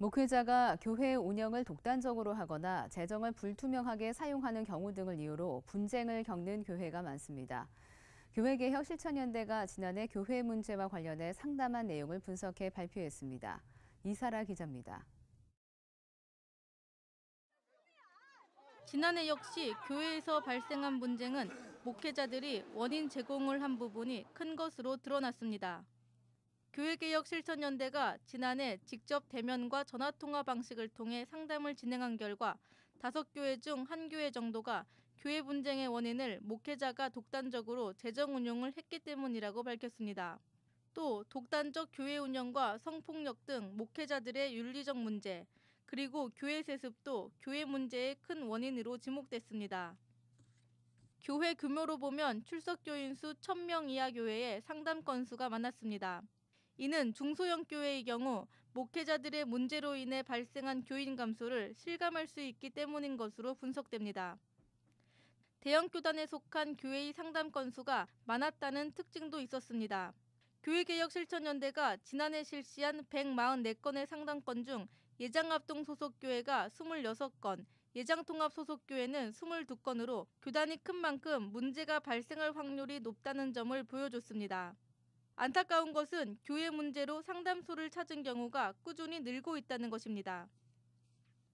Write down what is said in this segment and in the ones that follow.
목회자가 교회 운영을 독단적으로 하거나 재정을 불투명하게 사용하는 경우 등을 이유로 분쟁을 겪는 교회가 많습니다. 교회개혁 실천연대가 지난해 교회 문제와 관련해 상담한 내용을 분석해 발표했습니다. 이사라 기자입니다. 지난해 역시 교회에서 발생한 분쟁은 목회자들이 원인 제공을 한 부분이 큰 것으로 드러났습니다. 교회개혁 실천연대가 지난해 직접 대면과 전화통화 방식을 통해 상담을 진행한 결과 다섯 교회 중 한 교회 정도가 교회 분쟁의 원인을 목회자가 독단적으로 재정 운용을 했기 때문이라고 밝혔습니다. 또 독단적 교회 운영과 성폭력 등 목회자들의 윤리적 문제, 그리고 교회 세습도 교회 문제의 큰 원인으로 지목됐습니다. 교회 규모로 보면 출석 교인 수 1000명 이하 교회에 상담 건수가 많았습니다. 이는 중소형 교회의 경우 목회자들의 문제로 인해 발생한 교인 감소를 실감할 수 있기 때문인 것으로 분석됩니다. 대형 교단에 속한 교회의 상담 건수가 많았다는 특징도 있었습니다. 교회개혁실천연대가 지난해 실시한 144건의 상담 건 중 예장합동 소속 교회가 26건, 예장통합 소속 교회는 22건으로 교단이 큰 만큼 문제가 발생할 확률이 높다는 점을 보여줬습니다. 안타까운 것은 교회 문제로 상담소를 찾은 경우가 꾸준히 늘고 있다는 것입니다.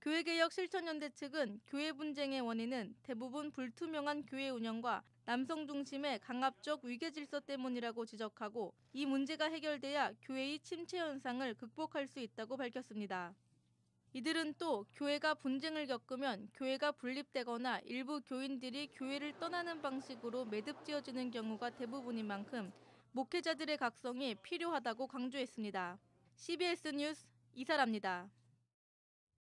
교회개혁 실천연대 측은 교회 분쟁의 원인은 대부분 불투명한 교회 운영과 남성 중심의 강압적 위계 질서 때문이라고 지적하고 이 문제가 해결돼야 교회의 침체 현상을 극복할 수 있다고 밝혔습니다. 이들은 또 교회가 분쟁을 겪으면 교회가 분립되거나 일부 교인들이 교회를 떠나는 방식으로 매듭지어지는 경우가 대부분인 만큼 목회자들의 각성이 필요하다고 강조했습니다. CBS 뉴스 이사라니다